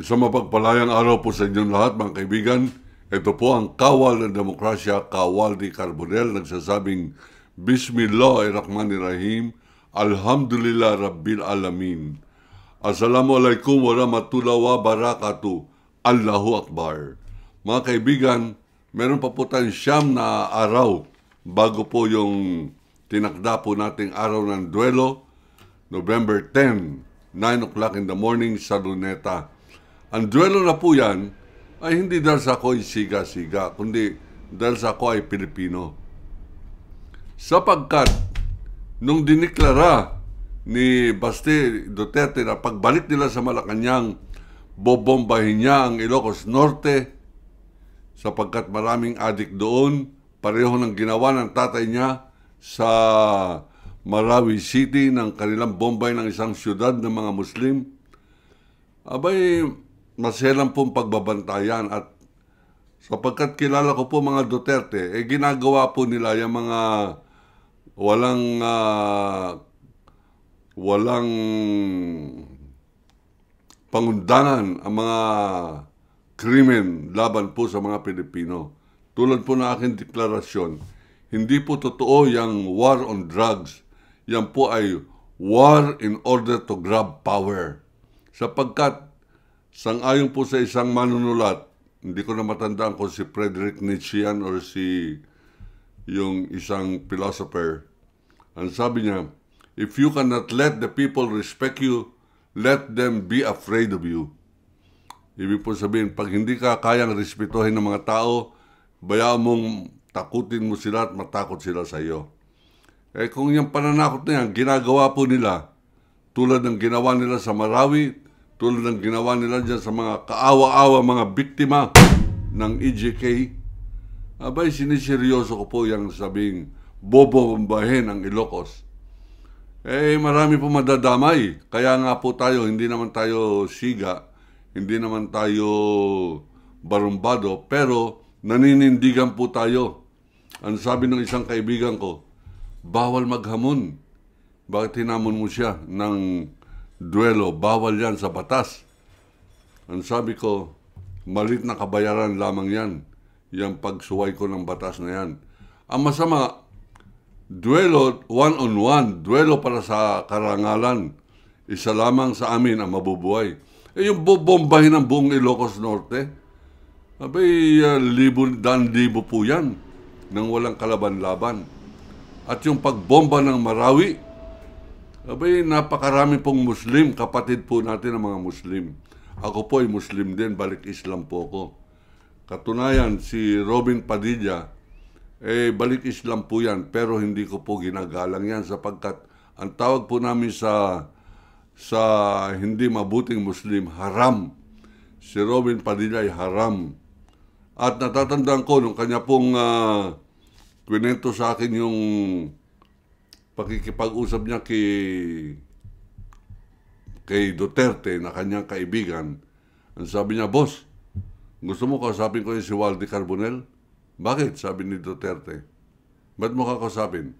Isang mapagpalayang araw po sa inyong lahat mga kaibigan. Ito po ang Kawal ng Demokrasya, Kawal ni Carbonel, nagsasabing Bismillahirrahmanirrahim, Alhamdulillah Rabbil Alamin. Assalamualaikum warahmatullahi wabarakatuh. Allahu Akbar. Mga kaibigan, meron pa po tayong siyam na araw bago po yung tinakda po nating araw ng duelo, November 10, 9 o'clock in the morning sa Luneta. Ang duelo na po yan ay hindi dahil sa ako ay siga-siga, kundi dahil sa ako ay Pilipino. Sapagkat nung diniklara ni Baste Duterte na pagbalik nila sa Malacanang, bobombahin niya ang Ilocos Norte sapagkat maraming adik doon, pareho ng ginawa ng tatay niya sa Marawi City ng kanilang bombay ng isang siyudad ng mga Muslim. Abay, maselang pong pagbabantayan at sapagkat kilala ko po mga Duterte, eh ginagawa po nila yung mga walang uh, walang pangundangan ang mga krimen laban po sa mga Pilipino. Tulad po ng aking deklarasyon, hindi po totoo yung war on drugs. Yan po ay war in order to grab power. Sapagkat Sangayon po sa isang manunulat, hindi ko na matandaan kung si Frederick Nietzsche yan or si yung isang philosopher. Ang sabi niya, If you cannot let the people respect you, let them be afraid of you. Ibig po sabihin, pag hindi ka kayang respetuhin ng mga tao, bayaan mong takutin mo sila at matakot sila sa iyo. Eh kung yung pananakot na yan, ginagawa po nila, tulad ng ginawa nila sa Marawi, tulad ng ginawa nila dyan sa mga kaawa-awa mga biktima ng EJK, abay siniseryoso ko po yung sabing bobo bobobombahin ang Ilocos. Eh, marami po madadamay. Kaya nga po tayo, hindi naman tayo siga, hindi naman tayo barumbado, pero naninindigan po tayo. Ang sabi ng isang kaibigan ko, bawal maghamon. Bakit hinamon mo siya ng duelo, bawal yan sa batas. Ang sabi ko, malit na kabayaran lamang yan, yung pagsuway ko ng batas na yan. Ang masama, duelo one-on-one, duelo para sa karangalan, isa lamang sa amin ang mabubuhay. Eh yung bobombahin ng buong Ilocos Norte, abay, uh, libo, dan libo po yan, nang walang kalaban-laban. At yung pagbomba ng Marawi, Abay, napakarami pong Muslim. Kapatid po natin ang mga Muslim. Ako po ay Muslim din. Balik Islam po ako. Katunayan, si Robin Padilla, eh, balik Islam po yan. Pero hindi ko po ginagalang yan sapagkat ang tawag po namin sa sa hindi mabuting Muslim, haram. Si Robin Padilla ay haram. At natatandaan ko nung kanya pong uh, kwento sa akin yung pakikipag-usap niya kay kay Duterte na kanyang kaibigan, ang sabi niya, Boss, gusto mo kausapin ko yung si Waldi Carbonell? Bakit? Sabi ni Duterte. Ba't mo kausapin?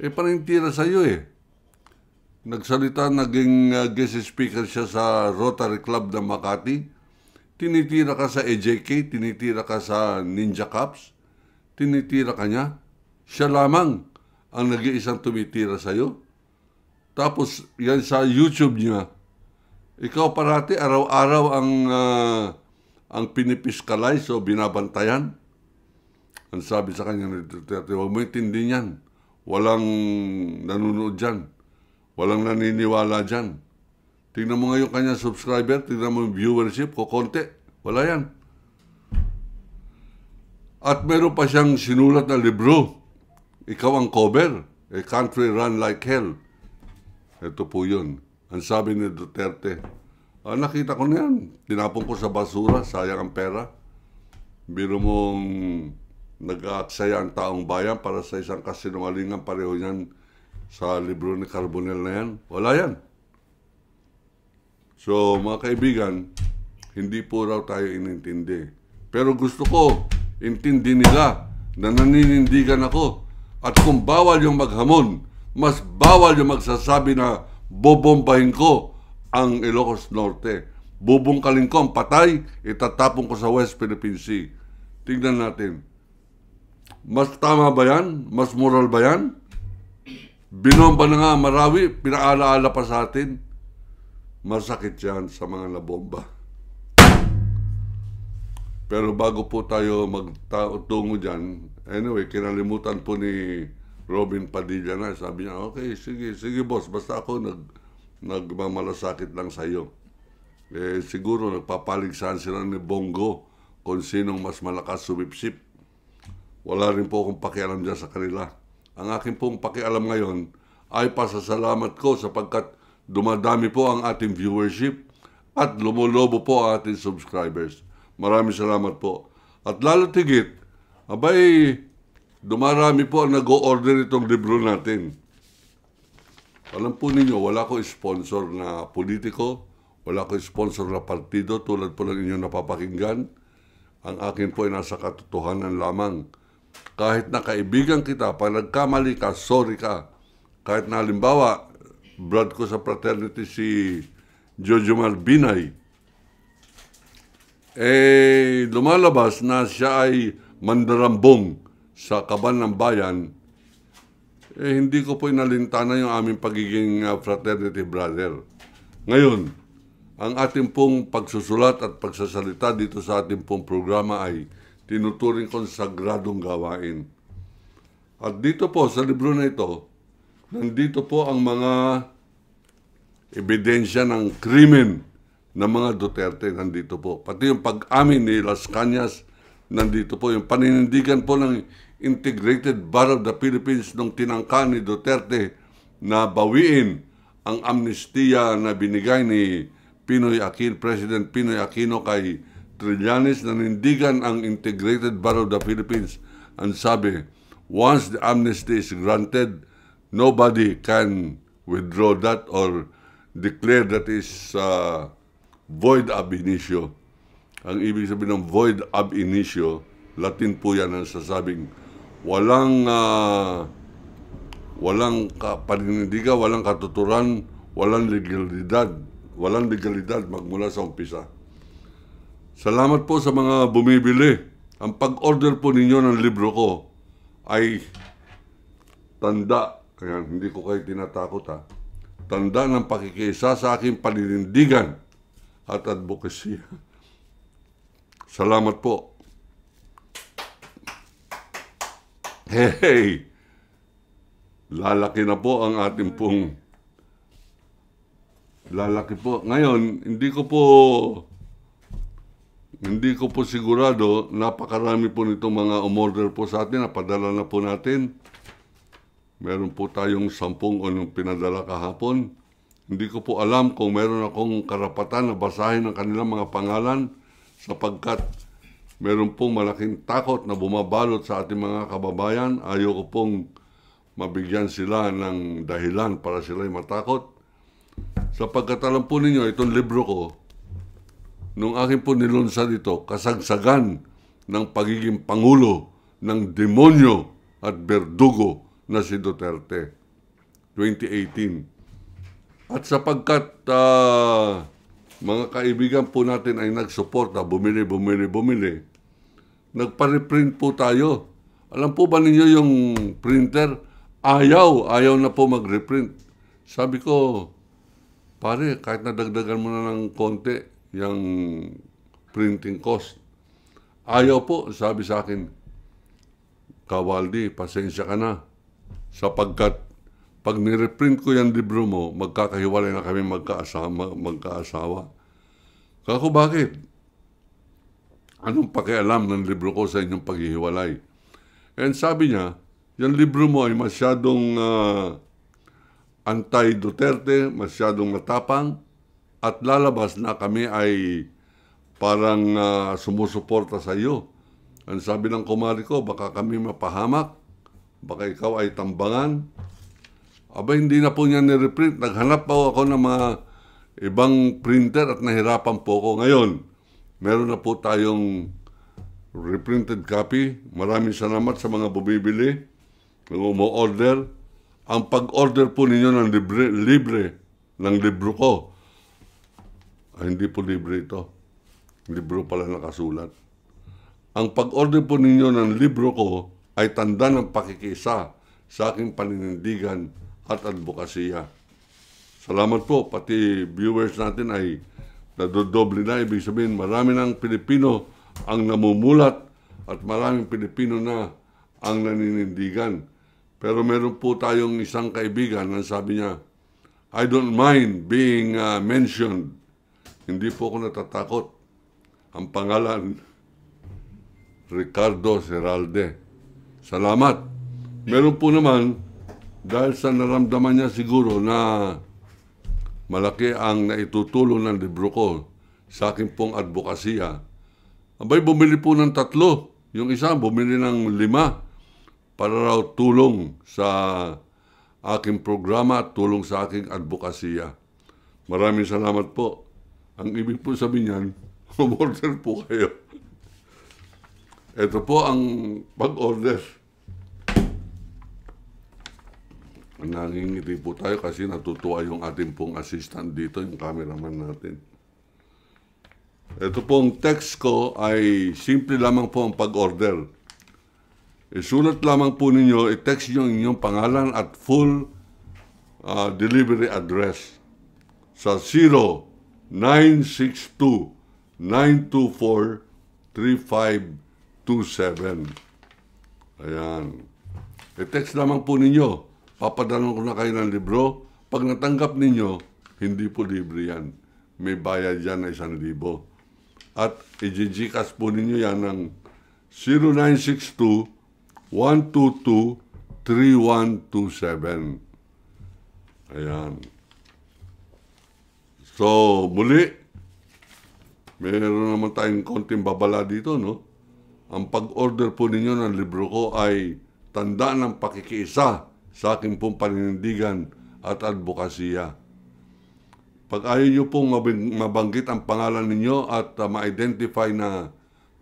Eh, panintira sa iyo eh. Nagsalita, naging uh, guest speaker siya sa Rotary Club ng Makati. Tinitira ka sa AJK, tinitira ka sa Ninja Cups, tinitira ka niya. Siya lamang ang nag-iisang tumitira sa'yo. Tapos yan sa YouTube niya, ikaw parati araw-araw ang uh, ang pinipiskalize o binabantayan. Ang sabi sa kanya ni Duterte, huwag mo itindi niyan. Walang nanonood dyan. Walang naniniwala dyan. Tingnan mo ngayon kanya subscriber, tingnan mo yung viewership ko, Wala yan. At meron pa siyang sinulat na libro ikaw ang cover. A country run like hell. Ito po yun. Ang sabi ni Duterte, ah, nakita ko na yan. Tinapon ko sa basura, sayang ang pera. Biro mong nag-aaksaya ang taong bayan para sa isang kasinungalingan pareho niyan sa libro ni Carbonell na yan. Wala yan. So, mga kaibigan, hindi po raw tayo inintindi. Pero gusto ko, intindi nila na naninindigan ako at kung bawal yung maghamon, mas bawal yung magsasabi na bobombahin ko ang Ilocos Norte. Bubungkalin ko ang patay, itatapon ko sa West Philippine Sea. Tingnan natin. Mas tama ba yan? Mas moral ba yan? Binomba na nga Marawi, pinaalaala pa sa atin. Masakit yan sa mga nabomba. Pero bago po tayo magtungo dyan, Anyway, kinalimutan po ni Robin Padilla na. Sabi niya, okay, sige, sige boss, basta ako nag, nagmamalasakit lang sa iyo. Eh, siguro nagpapaligsahan sila ni Bongo kung sinong mas malakas sumipsip. Wala rin po akong pakialam dyan sa kanila. Ang akin pong pakialam ngayon ay pasasalamat ko sapagkat dumadami po ang ating viewership at lumulobo po ang ating subscribers. Maraming salamat po. At lalo tigit, Abay, dumarami po ang nag-o-order itong libro natin. Alam po ninyo, wala ko sponsor na politiko, wala ko sponsor na partido tulad po ng inyong napapakinggan. Ang akin po ay nasa katotohanan lamang. Kahit na kaibigan kita, pag nagkamali ka, sorry ka. Kahit na halimbawa, brad ko sa fraternity si Jojo Malbinay, eh lumalabas na siya ay mandarambong sa kaban ng bayan, eh, hindi ko po inalintana yung aming pagiging ah, fraternity brother. Ngayon, ang ating pong pagsusulat at pagsasalita dito sa ating pong programa ay tinuturing kong sagradong gawain. At dito po, sa libro na ito, nandito po ang mga ebidensya ng krimen ng mga Duterte nandito po. Pati yung pag-amin ni Las Cañas nandito po yung paninindigan po ng Integrated Bar of the Philippines nung tinangka ni Duterte na bawiin ang amnestiya na binigay ni Pinoy Aquino, President Pinoy Aquino kay Trillanes nanindigan ang Integrated Bar of the Philippines ang sabi, once the amnesty is granted, nobody can withdraw that or declare that is uh, void ab initio. Ang ibig sabihin ng void ab initio, Latin po yan ang sasabing walang uh, walang paninindigan, walang katuturan, walang legalidad, walang legalidad magmula sa umpisa. Salamat po sa mga bumibili. Ang pag-order po ninyo ng libro ko ay tanda, kaya hindi ko kayo tinatakot ha, tanda ng pakikisa sa aking paninindigan at advocacy. Salamat po. Hey! Lalaki na po ang ating pong lalaki po. Ngayon, hindi ko po hindi ko po sigurado, napakarami po nitong mga umorder po sa atin, napadala na po natin. Meron po tayong sampung o nung pinadala kahapon. Hindi ko po alam kung meron akong karapatan na basahin ang kanilang mga pangalan sapagkat meron pong malaking takot na bumabalot sa ating mga kababayan. Ayoko pong mabigyan sila ng dahilan para sila'y matakot. Sapagkat alam po ninyo, itong libro ko, nung akin po nilunsa dito, kasagsagan ng pagiging pangulo ng demonyo at berdugo na si Duterte. 2018. At sapagkat uh, mga kaibigan po natin ay nagsuporta, bumili, bumili, bumili. Nagpa-reprint po tayo. Alam po ba ninyo yung printer? Ayaw, ayaw na po mag-reprint. Sabi ko, pare, kahit nadagdagan mo na ng konti yung printing cost. Ayaw po, sabi sa akin, Kawaldi, pasensya ka na. Sapagkat pag nireprint ko yung libro mo, magkakahiwalay na kami magkaasama, magkaasawa. Kako, bakit? Anong pakialam ng libro ko sa inyong paghihiwalay? And sabi niya, yung libro mo ay masyadong uh, anti-Duterte, masyadong matapang, at lalabas na kami ay parang uh, sumusuporta sa iyo. Ang sabi ng kumari ko, baka kami mapahamak, baka ikaw ay tambangan, Aba, hindi na po niya nireprint. Naghanap po ako ng mga ibang printer at nahirapan po ako. Ngayon, meron na po tayong reprinted copy. Maraming salamat sa mga bumibili, mga umu-order. Ang pag-order po ninyo ng libre, libre ng libro ko, ay, ah, hindi po libre ito. Libro pala nakasulat. Ang pag-order po ninyo ng libro ko ay tanda ng pakikisa sa aking paninindigan at advokasya. Salamat po, pati viewers natin ay nadodoble na. Ibig sabihin, marami ng Pilipino ang namumulat at maraming Pilipino na ang naninindigan. Pero meron po tayong isang kaibigan na sabi niya, I don't mind being uh, mentioned. Hindi po ako natatakot. Ang pangalan, Ricardo Seralde. Salamat. Meron po naman dahil sa naramdaman niya siguro na malaki ang naitutulong ng libro ko sa akin pong advokasya. Abay, bumili po ng tatlo. Yung isa, bumili ng lima para raw tulong sa aking programa at tulong sa aking advokasya. Maraming salamat po. Ang ibig po sabihin niyan, umorder po kayo. Ito po ang pag-order. Nangingiti po tayo kasi natutuwa yung ating pong assistant dito, yung cameraman natin. Ito pong text ko ay simple lamang po ang pag-order. Isulat lamang po ninyo, i-text nyo inyong pangalan at full uh, delivery address sa 0962 924 3527. Ayan. I-text lamang po ninyo papadalon ko na kayo ng libro. Pag natanggap ninyo, hindi po libre yan. May bayad yan na isang libo. At i-gcash po ninyo yan ng 0962 122 3127. Ayan. So, muli, meron naman tayong konting babala dito, no? Ang pag-order po ninyo ng libro ko ay Tanda ng Pakikiisa sa aking pong panindigan at advokasya. Pag ayaw nyo pong mabanggit ang pangalan ninyo at uh, ma-identify na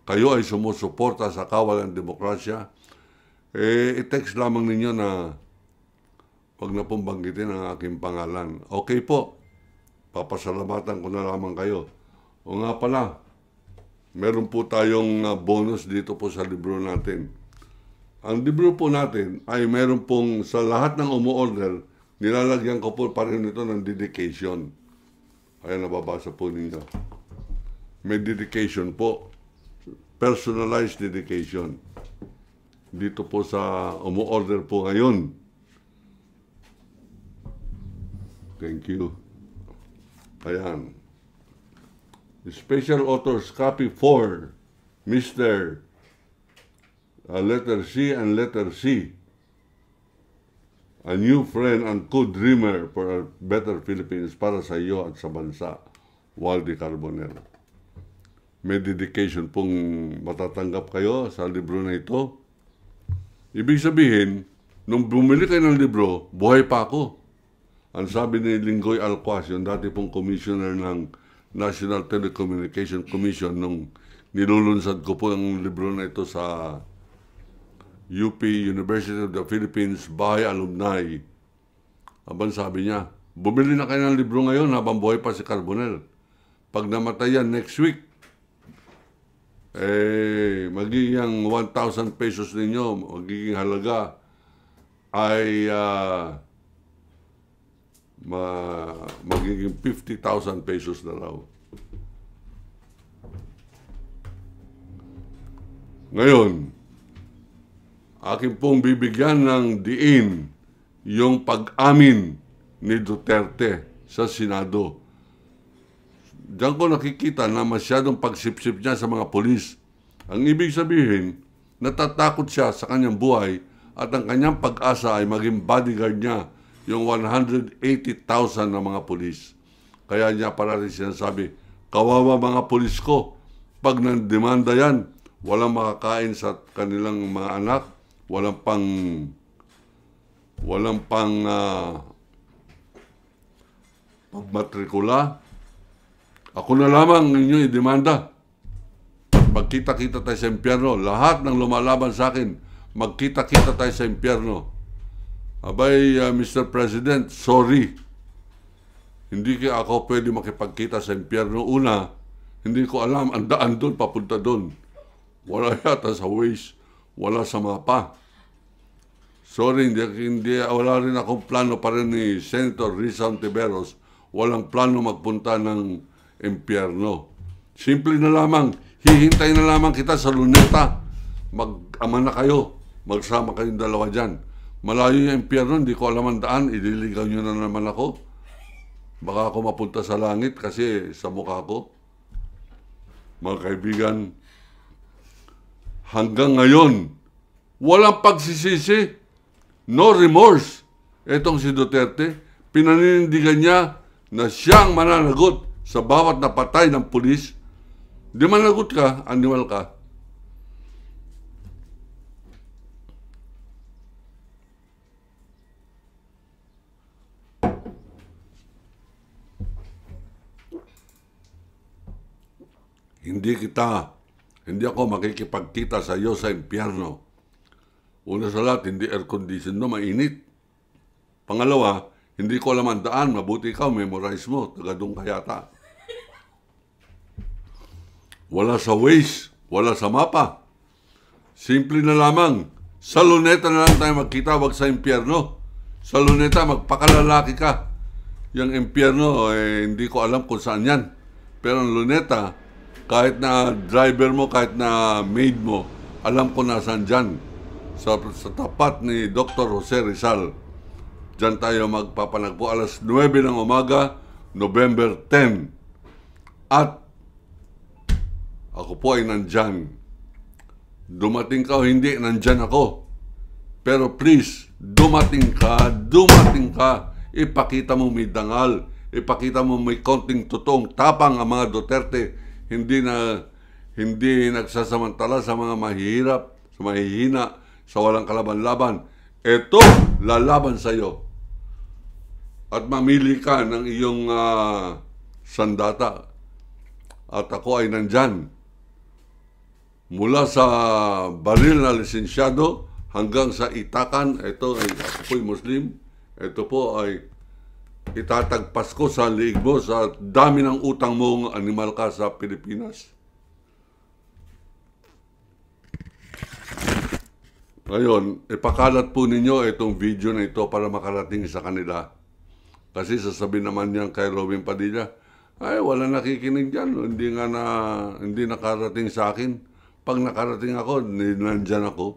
kayo ay sumusuporta sa kawal ng demokrasya, eh, i-text lamang ninyo na wag na pong banggitin ang aking pangalan. Okay po, papasalamatan ko na lamang kayo. O nga pala, meron po tayong ah, bonus dito po sa libro natin ang libro po natin ay meron pong sa lahat ng umuorder, nilalagyan ko po pareho nito ng dedication. Ayan, nababasa po ninyo. May dedication po. Personalized dedication. Dito po sa umuorder po ngayon. Thank you. Ayan. Special Authors Copy 4, Mr a letter C and letter C. A new friend and co-dreamer for a better Philippines para sa iyo at sa bansa, Waldi Carbonero. May dedication pong matatanggap kayo sa libro na ito. Ibig sabihin, nung bumili kayo ng libro, buhay pa ako. Ang sabi ni Linggoy Alquas, yung dati pong commissioner ng National Telecommunication Commission, nung nilulunsad ko po ang libro na ito sa UP, University of the Philippines, by Alumni. Aban sabi niya, bumili na kayo ng libro ngayon habang buhay pa si Carbonell. Pag namatay yan next week, eh, magiging 1,000 pesos ninyo, magiging halaga ay uh, ma magiging 50,000 pesos na raw. Ngayon, akin pong bibigyan ng diin yung pag-amin ni Duterte sa Senado. Diyan ko nakikita na masyadong pagsipsip niya sa mga polis. Ang ibig sabihin, natatakot siya sa kanyang buhay at ang kanyang pag-asa ay maging bodyguard niya yung 180,000 na mga polis. Kaya niya para rin sinasabi, kawawa mga polis ko, pag nandemanda yan, walang makakain sa kanilang mga anak, walang pang walang pang uh, pagmatrikula. Ako na lamang inyo i-demanda. Magkita-kita tayo sa impyerno. Lahat ng lumalaban sa akin, magkita-kita tayo sa impyerno. Abay, uh, ah, Mr. President, sorry. Hindi ka ako pwede makipagkita sa impyerno. Una, hindi ko alam ang daan doon, papunta doon. Wala yata sa ways, wala sa mapa. Sorry, hindi, hindi, wala rin akong plano pa rin ni Senator Risa Ontiveros. Walang plano magpunta ng impyerno. Simple na lamang, hihintay na lamang kita sa luneta. Mag-ama na kayo, magsama kayong dalawa dyan. Malayo yung impyerno, hindi ko alam ang daan, ililigaw nyo na naman ako. Baka ako mapunta sa langit kasi sa mukha ko. Mga kaibigan, hanggang ngayon, walang pagsisisi no remorse etong si Duterte. pinanindigan niya na siyang mananagot sa bawat napatay ng pulis. Di managot ka, animal ka. Hindi kita, hindi ako makikipagkita sa iyo sa impyerno Una sa lahat, hindi air condition no, mainit. Pangalawa, hindi ko alam ang daan, mabuti ka, memorize mo, taga doon ka Wala sa waste, wala sa mapa. Simple na lamang, sa luneta na lang tayo magkita, wag sa impyerno. Sa luneta, magpakalalaki ka. Yung impyerno, eh, hindi ko alam kung saan yan. Pero ang luneta, kahit na driver mo, kahit na maid mo, alam ko nasaan dyan sa, sa tapat ni Dr. Jose Rizal. Diyan tayo magpapanagpo alas 9 ng umaga, November 10. At ako po ay nandyan. Dumating ka o hindi, nandyan ako. Pero please, dumating ka, dumating ka, ipakita mo may dangal, ipakita mo may konting totoong tapang ang mga Duterte, hindi na hindi nagsasamantala sa mga mahirap, sa mahihina, sa walang kalaban-laban. Ito, lalaban sa iyo. At mamili ka ng iyong uh, sandata. At ako ay nandyan. Mula sa baril na lisensyado hanggang sa itakan, ito ay ako po'y Muslim. Ito po ay itatagpas ko sa liig mo sa dami ng utang mong animal ka sa Pilipinas. Ngayon, ipakalat po ninyo itong video na ito para makarating sa kanila. Kasi sasabihin naman niyan kay Robin Padilla, ay wala nakikinig dyan, hindi nga na, hindi nakarating sa akin. Pag nakarating ako, nandyan ako.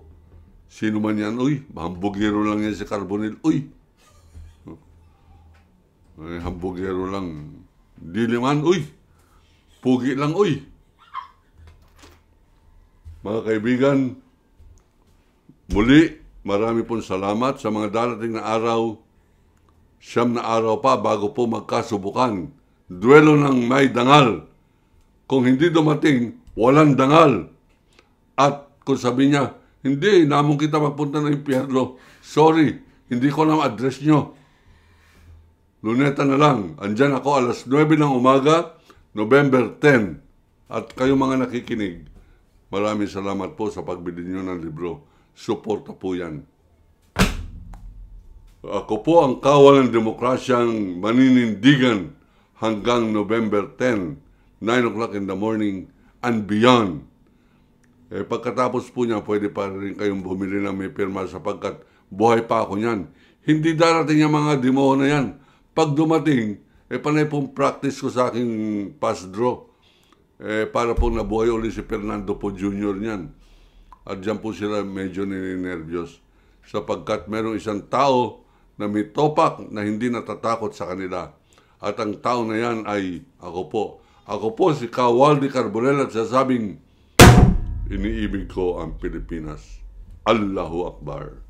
Sino man yan, uy, hambugero lang yan si Carbonil, uy. Ay, hambugero lang. Diliman, uy. Pugi lang, uy. Mga kaibigan, Muli, marami pong salamat sa mga darating na araw, siyam na araw pa bago po magkasubukan. Duelo ng may dangal. Kung hindi dumating, walang dangal. At kung sabi niya, hindi, namong kita mapunta ng impyerno. Sorry, hindi ko na address nyo. Luneta na lang. Andyan ako alas 9 ng umaga, November 10. At kayo mga nakikinig, maraming salamat po sa pagbili nyo ng libro. Suporta po yan. Ako po ang kawal ng demokrasyang maninindigan hanggang November 10, 9 o'clock in the morning and beyond. Eh, pagkatapos po niya, pwede pa rin kayong bumili ng may pirma sapagkat buhay pa ako niyan. Hindi darating yung mga demo na yan. Pag dumating, eh panay pong practice ko sa aking pass draw. Eh, para po nabuhay ulit si Fernando po Jr. niyan at dyan po sila medyo nininervyos sapagkat merong isang tao na may topak na hindi natatakot sa kanila. At ang tao na yan ay ako po. Ako po si Kawaldi Carbonell at sasabing iniibig ko ang Pilipinas. Allahu Akbar.